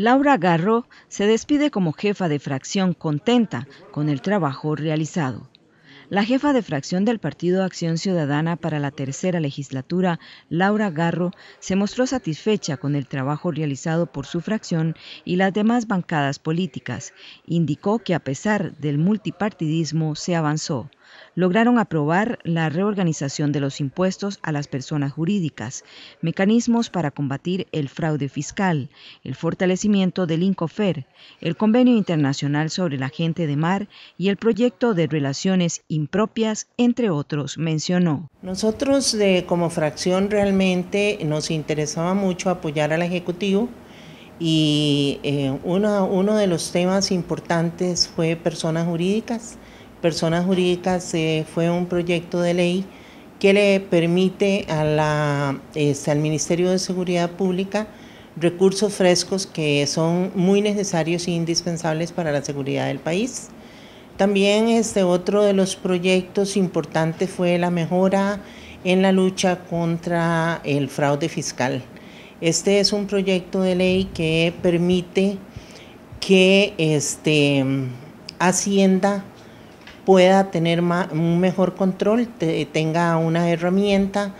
Laura Garro se despide como jefa de fracción contenta con el trabajo realizado. La jefa de fracción del Partido Acción Ciudadana para la tercera legislatura, Laura Garro, se mostró satisfecha con el trabajo realizado por su fracción y las demás bancadas políticas. Indicó que a pesar del multipartidismo se avanzó lograron aprobar la reorganización de los impuestos a las personas jurídicas, mecanismos para combatir el fraude fiscal, el fortalecimiento del INCOFER, el Convenio Internacional sobre la Gente de Mar y el proyecto de relaciones impropias, entre otros, mencionó. Nosotros como fracción realmente nos interesaba mucho apoyar al Ejecutivo y eh, uno de los temas importantes fue personas jurídicas personas jurídicas fue un proyecto de ley que le permite este, al Ministerio de Seguridad Pública recursos frescos que son muy necesarios e indispensables para la seguridad del país. También este otro de los proyectos importantes fue la mejora en la lucha contra el fraude fiscal. Este es un proyecto de ley que permite que este, Hacienda pueda tener un mejor control, tenga una herramienta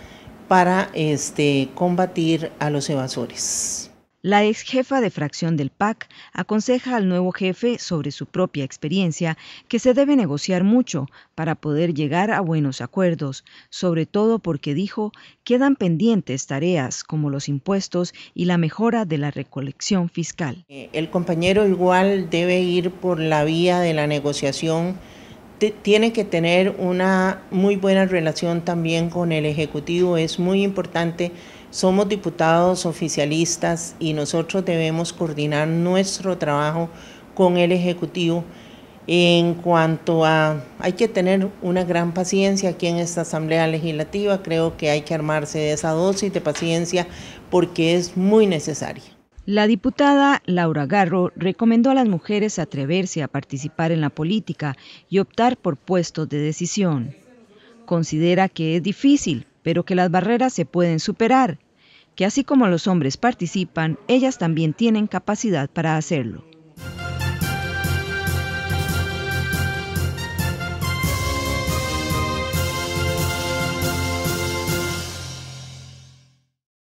para este, combatir a los evasores. La ex jefa de fracción del PAC aconseja al nuevo jefe sobre su propia experiencia que se debe negociar mucho para poder llegar a buenos acuerdos, sobre todo porque dijo quedan pendientes tareas como los impuestos y la mejora de la recolección fiscal. Eh, el compañero igual debe ir por la vía de la negociación tiene que tener una muy buena relación también con el Ejecutivo, es muy importante. Somos diputados oficialistas y nosotros debemos coordinar nuestro trabajo con el Ejecutivo. En cuanto a, hay que tener una gran paciencia aquí en esta Asamblea Legislativa, creo que hay que armarse de esa dosis de paciencia porque es muy necesaria. La diputada Laura Garro recomendó a las mujeres atreverse a participar en la política y optar por puestos de decisión. Considera que es difícil, pero que las barreras se pueden superar, que así como los hombres participan, ellas también tienen capacidad para hacerlo.